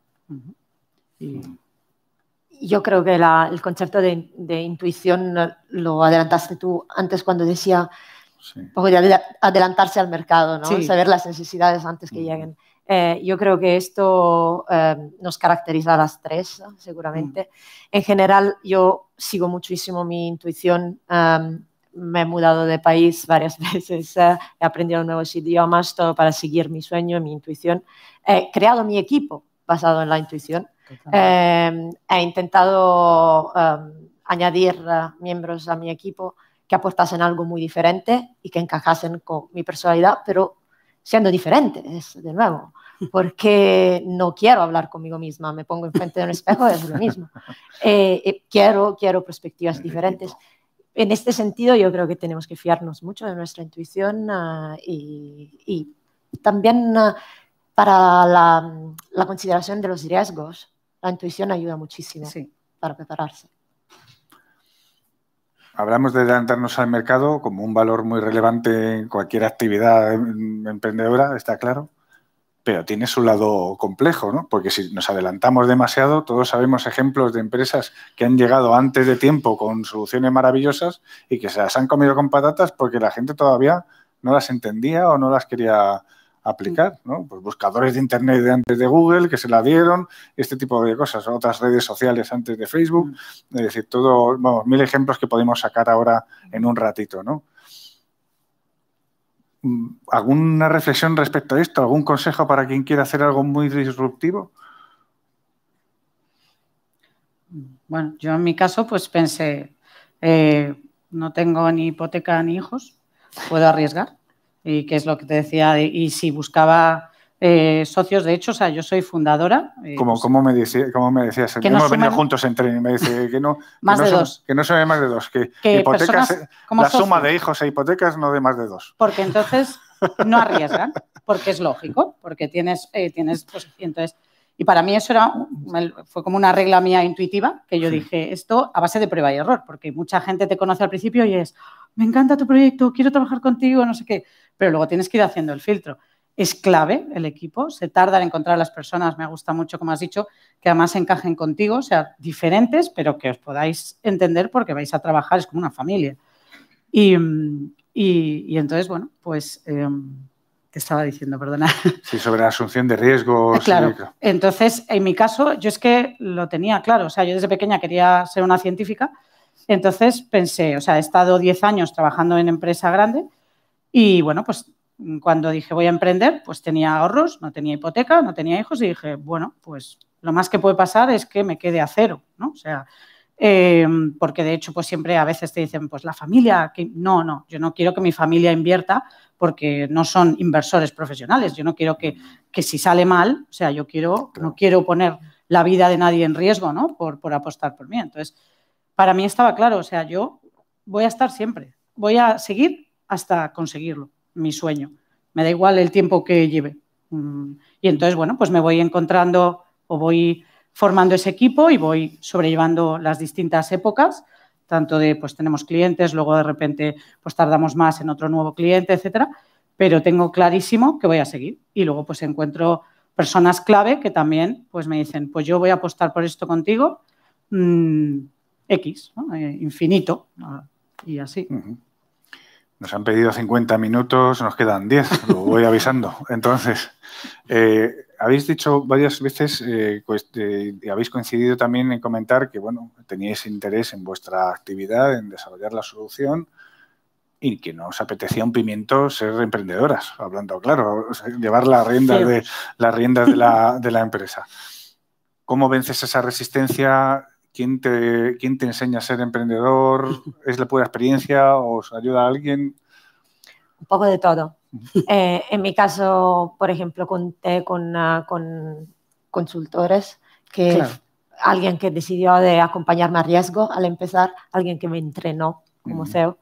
Yo creo que el concepto de, intuición lo adelantaste tú antes cuando decía adelantarse al mercado, ¿no? Saber las necesidades antes que lleguen. Eh, yo creo que esto eh, nos caracteriza a las tres, seguramente. Mm. En general, yo sigo muchísimo mi intuición. Em, me he mudado de país [LAUGHS] varias veces, eh, he aprendido nuevos idiomas, todo para seguir mi sueño, mi intuición. He creado mi equipo basado en la intuición. Em, he intentado em, añadir miembros a mi equipo que aportasen algo muy diferente y que encajasen con mi personalidad, pero siendo diferentes, de nuevo, [LAUGHS] porque no quiero hablar conmigo misma, me pongo enfrente de un espejo y es lo mismo. [LAUGHS] Eh, eh, quiero, quiero perspectivas diferentes. En este sentido, yo creo que tenemos que fiarnos mucho de nuestra intuición ah, y, también ah, para la, consideración de los riesgos, la intuición ayuda muchísimo para prepararse hablamos de adelantarnos al mercado como un valor muy relevante en cualquier actividad em, emprendedora, está claro, pero tiene su lado complejo, ¿no? Porque si nos adelantamos demasiado, todos sabemos ejemplos de empresas que han llegado antes de tiempo con soluciones maravillosas y que se las han comido con patatas porque la gente todavía no las entendía o no las quería aplicar, ¿no? Pues buscadores de internet antes de Google que se la dieron, este tipo de cosas, otras redes sociales antes de Facebook, mm. es decir, todo, vamos, mil ejemplos que podemos sacar ahora en un ratito, ¿no? Mm, ¿Alguna reflexión respecto a esto? ¿Algún consejo para quien quiera hacer algo muy disruptivo? Bueno, yo en mi caso pues pensé, eh, no tengo ni hipoteca ni hijos, puedo arriesgar y que es lo que te decía, y si buscaba eh, socios, de hecho, o sea, yo soy fundadora. Eh, como pues, ¿cómo, me decías? Que, juntos en tren, me dice [LAUGHS] que no, que de más de dos, que, hipotecas, eh, la suma de hijos e hipotecas no de más de dos. Porque entonces no arriesgan, [LAUGHS] porque es lógico, porque tienes, eh, tienes pues, y para mí eso era, fue como una regla mía intuitiva, que yo dije, esto a base de prueba y error, porque mucha gente te conoce al principio y es, me encanta tu proyecto, quiero trabajar contigo, no sé qué, pero luego tienes que ir haciendo el filtro. Es clave el equipo, se tarda en encontrar a las personas, me gusta mucho, como has dicho, que además encajen contigo, o sea, diferentes, pero que os podáis entender porque vais a trabajar, es como una familia. Y, entonces, bueno, pues... Em, estaba diciendo, perdona. [LAUGHS] Sí, sobre asunción de riesgos. Claro. Entonces, en mi caso, yo es que lo tenía claro. O sea, yo desde pequeña quería ser una científica. Entonces pensé, o sea, he estado 10 años trabajando en empresa grande y bueno, pues cuando dije voy a emprender, pues tenía ahorros, no tenía hipoteca, no tenía hijos y dije, bueno, pues lo más que puede pasar es que me quede a cero, ¿no? O sea, eh, porque de hecho pues siempre a veces te dicen, pues la familia, no, no, yo no quiero que mi familia invierta porque no son inversores profesionales, yo no quiero que, que si sale mal, o sea, yo quiero, no quiero poner la vida de nadie en riesgo, ¿no? Por, por apostar por mí. Entonces, para mí estaba claro, o sea, yo voy a estar siempre, voy a seguir hasta conseguirlo, mi sueño. Me da igual el tiempo que lleve. Mm, y entonces, bueno, pues me voy encontrando o voy formando ese equipo y voy sobrellevando las distintas épocas, tanto de pues tenemos clientes, luego de repente pues tardamos más en otro nuevo cliente, etcétera, pero tengo clarísimo que voy a seguir y luego pues encuentro personas clave que también pues me dicen, pues yo voy a apostar por esto contigo, mm, X, eh, infinito, y así. Nos han pedido 50 minutos, nos quedan 10, lo voy avisando. [LAUGHS] Entonces, eh, habéis dicho varias veces, eh, pues, eh, y habéis coincidido también en comentar que, bueno, teníais interés en vuestra actividad, en desarrollar la solución y que no os apetecía un pimiento ser emprendedoras, hablando claro, llevar la rienda de, de, la, empresa. ¿Cómo vences esa resistencia? ¿Quién te, te enseña a ser emprendedor? ¿Es la pura experiencia? ¿Os ayuda alguien? Un poco de todo eh, en mi caso, por ejemplo, conté con, consultores que alguien que decidió acompañarme a riesgo al empezar, alguien que me entrenó como CEO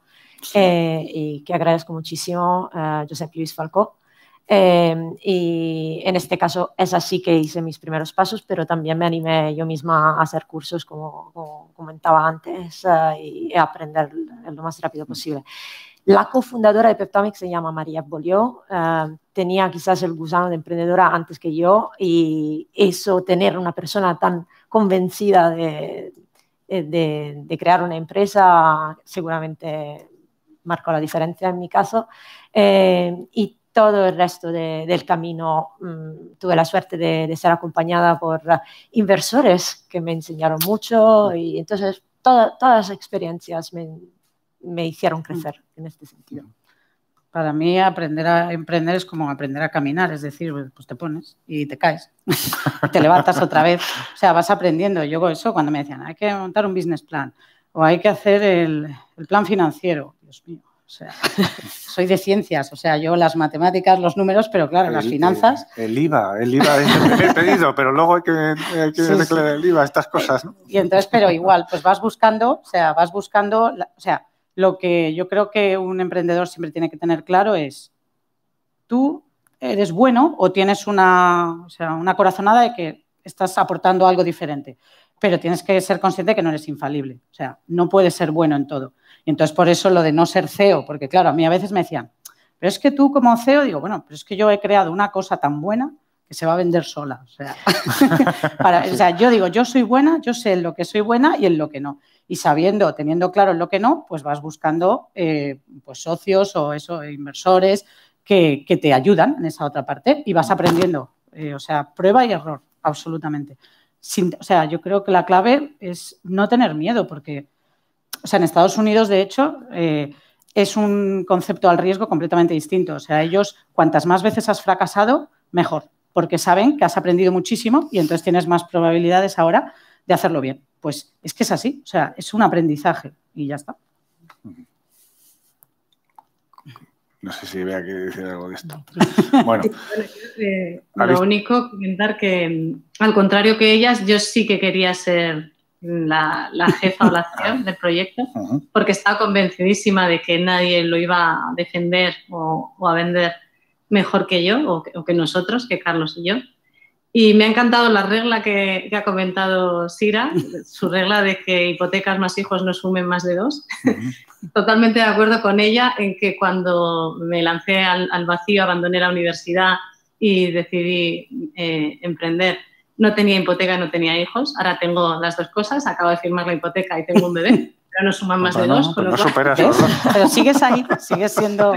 eh, y que agradezco muchísimo Josep Luis Falcó. Em, y en este caso es así que hice mis primeros pasos, pero también me animé yo misma a hacer cursos, como, comentaba antes, eh, y a aprender lo más rápido posible. La cofundadora de Peptomic se llama María Bolio, eh, tenía quizás el gusano de emprendedora antes que yo y eso, tener una persona tan convencida de, crear una empresa, seguramente marcó la diferencia en mi caso. Eh, y todo el resto del camino mm, tuve la suerte de, ser acompañada por inversores que me enseñaron mucho y entonces todas las experiencias me, me hicieron mm. crecer en este sentido. Mm. Para mí aprender a emprender es como aprender a caminar, es decir, pues, pues te pones y te caes, [LAUGHS] te levantas otra vez, o sea, vas aprendiendo. Yo con eso cuando me decían, hay que montar un business plan o hay que hacer el, plan financiero, Dios mío, o sea, [LAUGHS] soy de ciencias, o sea, yo las matemáticas, los números, pero claro, las finanzas. El, IVA, el IVA es el pedido, pero luego hay que, declarar el IVA, estas cosas. ¿no? Y entonces, pero igual, pues vas buscando, o sea, vas buscando, o sea, lo que yo creo que un emprendedor siempre tiene que tener claro es, tú eres bueno o tienes una, corazonada de que estás aportando algo diferente, pero tienes que ser consciente de que no eres infalible, o sea, no puedes ser bueno en todo. Y entonces por eso lo de no ser CEO, porque claro, a mí a veces me decían, pero es que tú como CEO digo, bueno, pero es que yo he creado una cosa tan buena que se va a vender sola. O sea, [LAUGHS] o sea, yo digo, yo soy buena, yo sé en lo que soy buena y en lo que no y sabiendo, teniendo claro lo que no, pues vas buscando eh, pues socios o eso, inversores que, te ayudan en esa otra parte y vas aprendiendo. Eh, o sea, prueba y error, absolutamente. Sin, o sea, yo creo que la clave es no tener miedo, porque, o sea, en Estados Unidos, de hecho, eh, es un concepto al riesgo completamente distinto. O sea, ellos, cuantas más veces has fracasado, mejor, porque saben que has aprendido muchísimo y entonces tienes más probabilidades ahora de hacerlo bien pues es que es así, o sea, es un aprendizaje y ya está. No sé si vea que decir algo de esto. [LAUGHS] Bueno, lo único, comentar que al contrario que ellas, yo sí que quería ser la, jefa o la acción del proyecto, porque estaba convencidísima de que nadie lo iba a defender o, a vender mejor que yo o que, nosotros, que Carlos y yo. Y me ha encantado la regla que, ha comentado Sira, su regla de que hipotecas más hijos no sumen más de dos. [LAUGHS] Totalmente de acuerdo con ella en que cuando me lancé al, vacío, abandoné la universidad y decidí eh, emprender, no tenía hipoteca, no tenía hijos. Ahora tengo las dos cosas, acabo de firmar la hipoteca y tengo un bebé, [LAUGHS] pero no suman más de dos. Pues no superas, [LAUGHS] Pero sigues ahí, sigues siendo...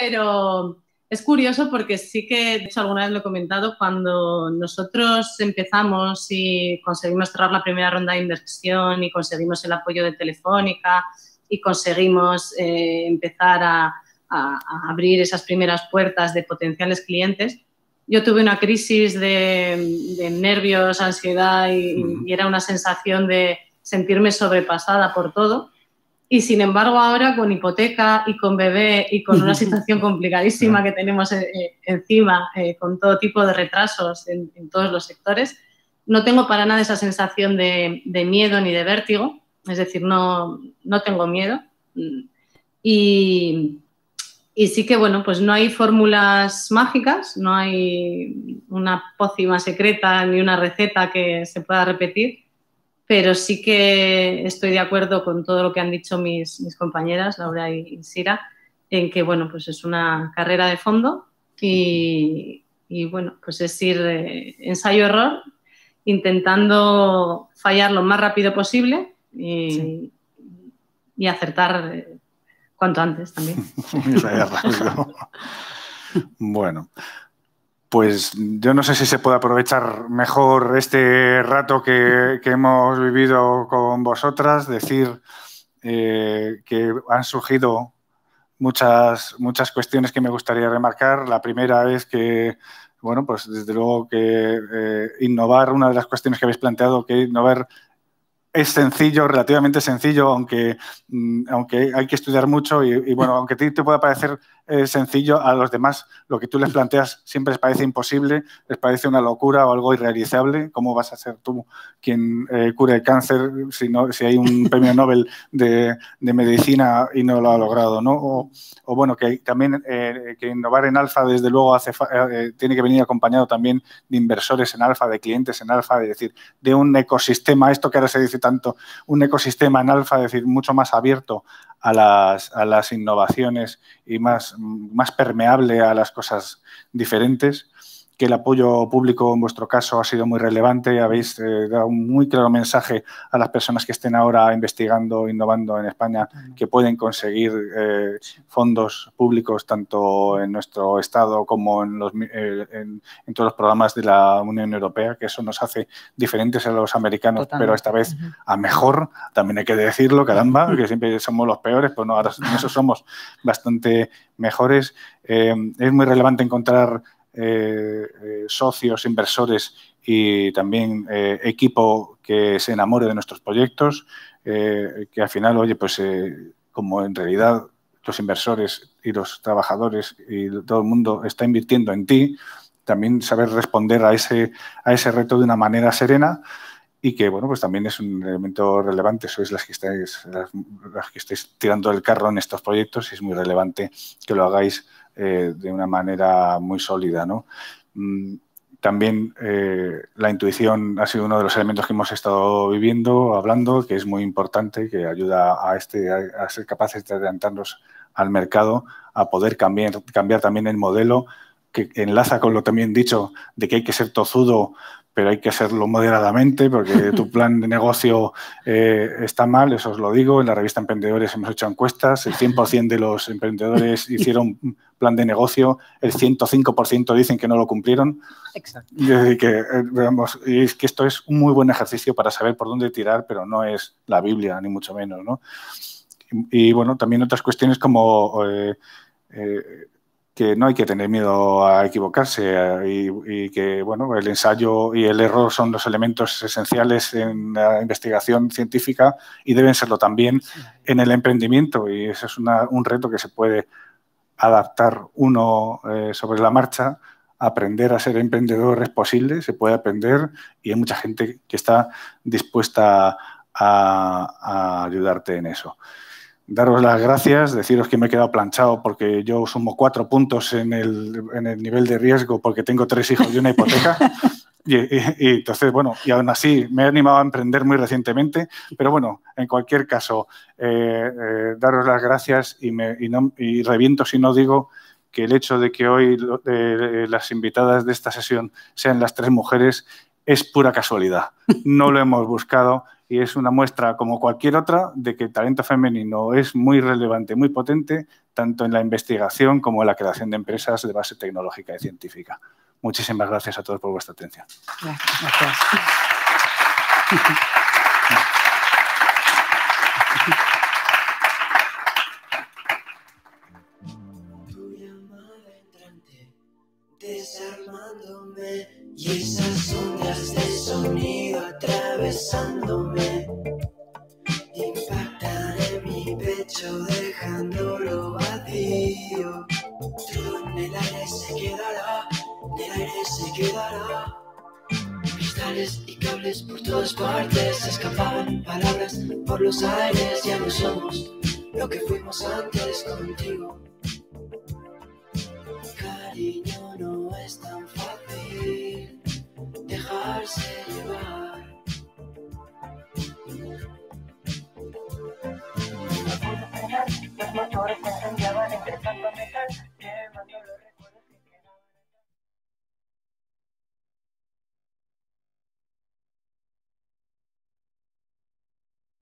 pero es curioso porque sí que, de hecho, alguna vez lo he comentado, cuando nosotros empezamos y conseguimos cerrar la primera ronda de inversión y conseguimos el apoyo de Telefónica y conseguimos eh, empezar a, abrir esas primeras puertas de potenciales clientes, yo tuve una crisis de, nervios, ansiedad y era una sensación de sentirme sobrepasada por todo y sin embargo, ahora con hipoteca y con bebé y con una [LAUGHS] situación complicadísima que tenemos eh, eh, encima, eh, con todo tipo de retrasos en, todos los sectores, no tengo para nada esa sensación de, miedo ni de vértigo. Es decir, no, no tengo miedo. Mm. Y, y, sí que, bueno, pues no hay fórmulas mágicas, no hay una pócima secreta ni una receta que se pueda repetir pero sí que estoy de acuerdo con todo lo que han dicho mis, compañeras, Laura y, Sira, en que, bueno, pues es una carrera de fondo y, bueno, pues es ir eh, ensayo-error, intentando fallar lo más rápido posible y, y acertar eh, cuanto antes también. [LAUGHS] bueno, pues yo no sé si se puede aprovechar mejor este rato que, hemos vivido con vosotras, decir eh, que han surgido muchas, muchas cuestiones que me gustaría remarcar. La primera es que, bueno, pues desde luego que eh, innovar, una de las cuestiones que habéis planteado, que innovar es sencillo, relativamente sencillo, aunque, mm, aunque hay que estudiar mucho y, bueno, aunque te pueda parecer sencillo, a los demás lo que tú les planteas siempre les parece imposible, les parece una locura o algo irrealizable. ¿Cómo vas a ser tú quien cura eh, cure el cáncer si, no, si hay un [LAUGHS] premio Nobel de, medicina y no lo ha logrado? ¿no? O, bueno, que también eh, que innovar en alfa, desde luego, hace eh, tiene que venir acompañado también de inversores en alfa, de clientes en alfa, es decir, de un ecosistema, esto que ahora se dice tanto, un ecosistema en alfa, es decir, mucho más abierto a las, a las innovaciones y más, más permeable a las cosas diferentes que el apoyo público en vuestro caso ha sido muy relevante, habéis eh, dado un muy claro mensaje a las personas que estén ahora investigando, innovando en España, que pueden conseguir eh, fondos públicos tanto en nuestro Estado como eh, en, en, todos los programas de la Unión Europea, que eso nos hace diferentes a los americanos, pero esta vez a mejor, también hay que decirlo, caramba, [LAUGHS] que siempre somos los peores, pero pues no, ahora eso somos bastante mejores. es muy relevante encontrar eh, eh, socios, inversores y también eh, equipo que se enamore de nuestros proyectos, que al final, oye, pues como en realidad los inversores y los trabajadores y todo el mundo está invirtiendo en ti, también saber responder a ese, a ese reto de una manera serena y que, bueno, pues también es un elemento relevante. Sois las que estáis, las que estáis tirando el carro en estos proyectos y es muy relevante que lo hagáis eh, de una manera muy sólida. Mm, también eh, la intuición ha sido uno de los elementos que hemos estado viviendo, hablando, que es muy importante, que ayuda a, este, a ser capaces de adelantarnos al mercado, a poder cambiar también el modelo, que enlaza con lo también dicho de que hay que ser tozudo pero hay que hacerlo moderadamente porque tu [LAUGHS] plan de negocio eh, está mal, eso os lo digo. En la revista Emprendedores hemos hecho encuestas, el 100% de los emprendedores [LAUGHS] hicieron plan de negocio, el 105% dicen que no lo cumplieron. Exacto. Y es, que, eh, es que esto es un muy buen ejercicio para saber por dónde tirar, pero no es la Biblia, ni mucho menos. ¿no? Y, bueno, también otras cuestiones como... Eh, que no hay que tener miedo a equivocarse eh, y, que bueno, el ensayo y el error son los elementos esenciales en la investigación científica y deben serlo también en el emprendimiento y ese es una, un reto que se puede adaptar uno eh, sobre la marcha, aprender a ser emprendedor es posible, se puede aprender y hay mucha gente que está dispuesta a ayudarte en eso daros las gracias, deciros que me he quedado planchado porque yo sumo cuatro puntos en el, en el nivel de riesgo porque tengo tres hijos y una hipoteca. [LAUGHS] y, entonces, bueno, y aún así me he animado a emprender muy recientemente, pero bueno, en cualquier caso, eh, eh, daros las gracias y, me, no, reviento si no digo que el hecho de que hoy eh, las invitadas de esta sesión sean las tres mujeres es pura casualidad. No lo hemos buscado y es una muestra, como cualquier otra, de que el talento femenino es muy relevante, muy potente, tanto en la investigación como en la creación de empresas de base tecnológica y científica. Muchísimas gracias a todos por vuestra atención. Gracias. Impacta en mi pecho dejándolo vacío. Todo en el aire se quedará, en el aire se quedará. Cristales y cables por todas partes escapaban palabras por los aires. Ya no somos lo que fuimos antes contigo. Cariño, no es tan fácil dejarse llevar. ahora se